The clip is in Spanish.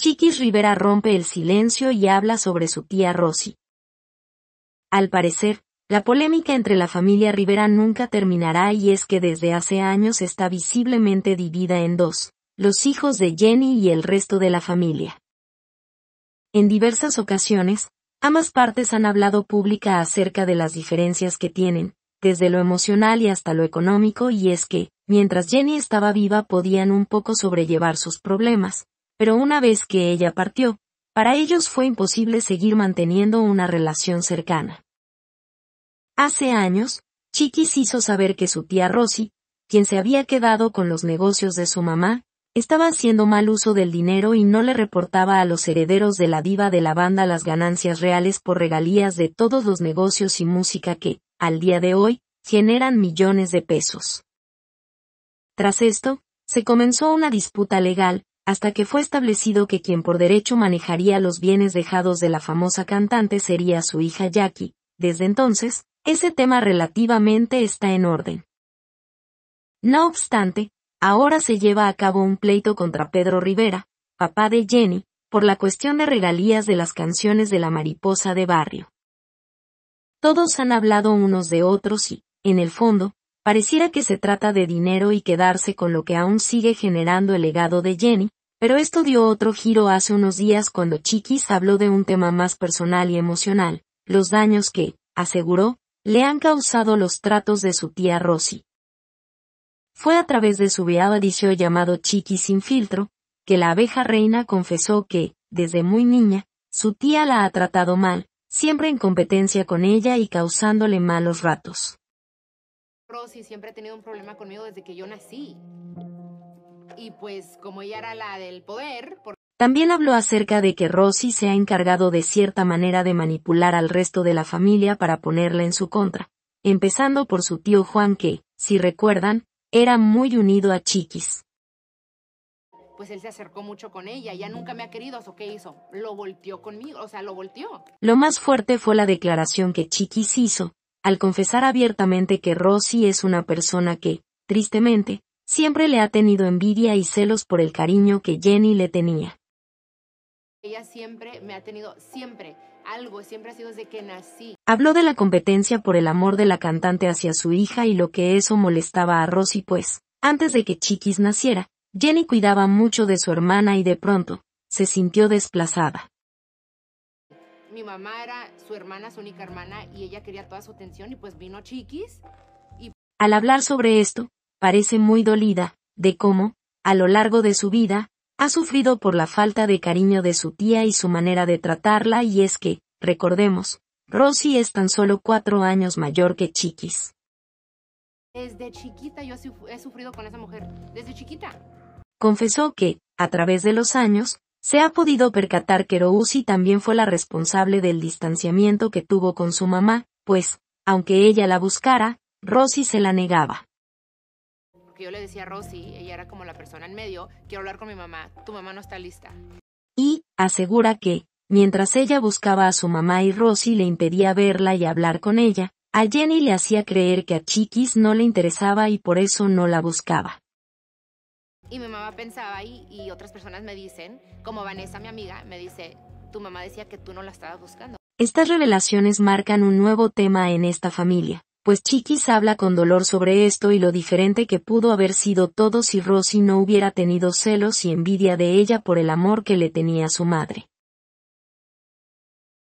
Chiquis Rivera rompe el silencio y habla sobre su tía Rosy. Al parecer, la polémica entre la familia Rivera nunca terminará y es que desde hace años está visiblemente dividida en dos, los hijos de Jenny y el resto de la familia. En diversas ocasiones, ambas partes han hablado pública acerca de las diferencias que tienen, desde lo emocional y hasta lo económico y es que, mientras Jenny estaba viva podían un poco sobrellevar sus problemas, pero una vez que ella partió, para ellos fue imposible seguir manteniendo una relación cercana. Hace años, Chiquis hizo saber que su tía Rosy, quien se había quedado con los negocios de su mamá, estaba haciendo mal uso del dinero y no le reportaba a los herederos de la diva de la banda las ganancias reales por regalías de todos los negocios y música que, al día de hoy, generan millones de pesos. Tras esto, se comenzó una disputa legal, hasta que fue establecido que quien por derecho manejaría los bienes dejados de la famosa cantante sería su hija Jackie. Desde entonces, ese tema relativamente está en orden. No obstante, ahora se lleva a cabo un pleito contra Pedro Rivera, papá de Jenny, por la cuestión de regalías de las canciones de la mariposa de barrio. Todos han hablado unos de otros y, en el fondo, Pareciera que se trata de dinero y quedarse con lo que aún sigue generando el legado de Jenny, pero esto dio otro giro hace unos días cuando Chiquis habló de un tema más personal y emocional, los daños que, aseguró, le han causado los tratos de su tía Rosy. Fue a través de su adicio llamado Chiquis sin filtro, que la abeja reina confesó que, desde muy niña, su tía la ha tratado mal, siempre en competencia con ella y causándole malos ratos. Rosy siempre ha tenido un problema conmigo desde que yo nací. Y pues como ella era la del poder... También habló acerca de que Rosy se ha encargado de cierta manera de manipular al resto de la familia para ponerla en su contra, empezando por su tío Juan que, si recuerdan, era muy unido a Chiquis. Pues él se acercó mucho con ella, ya nunca me ha querido, ¿o qué hizo? Lo volteó conmigo, o sea, lo volteó. Lo más fuerte fue la declaración que Chiquis hizo, al confesar abiertamente que Rosy es una persona que, tristemente, siempre le ha tenido envidia y celos por el cariño que Jenny le tenía. Ella siempre me ha tenido, siempre, algo, siempre ha sido desde que nací. Habló de la competencia por el amor de la cantante hacia su hija y lo que eso molestaba a Rosy pues, antes de que Chiquis naciera, Jenny cuidaba mucho de su hermana y de pronto, se sintió desplazada mi mamá era su hermana, su única hermana, y ella quería toda su atención y pues vino Chiquis. Al hablar sobre esto, parece muy dolida, de cómo, a lo largo de su vida, ha sufrido por la falta de cariño de su tía y su manera de tratarla y es que, recordemos, Rosy es tan solo cuatro años mayor que Chiquis. Desde chiquita yo he sufrido con esa mujer, desde chiquita. Confesó que, a través de los años, se ha podido percatar que Rousi también fue la responsable del distanciamiento que tuvo con su mamá, pues, aunque ella la buscara, Rosie se la negaba. yo le decía a Rosy, ella era como la persona en medio, quiero hablar con mi mamá, tu mamá no está lista. Y, asegura que, mientras ella buscaba a su mamá y Rosy le impedía verla y hablar con ella, a Jenny le hacía creer que a Chiquis no le interesaba y por eso no la buscaba. Y mi mamá pensaba, y, otras personas me dicen, como Vanessa, mi amiga, me dice, tu mamá decía que tú no la estabas buscando. Estas revelaciones marcan un nuevo tema en esta familia, pues Chiquis habla con dolor sobre esto y lo diferente que pudo haber sido todo si Rosy no hubiera tenido celos y envidia de ella por el amor que le tenía su madre.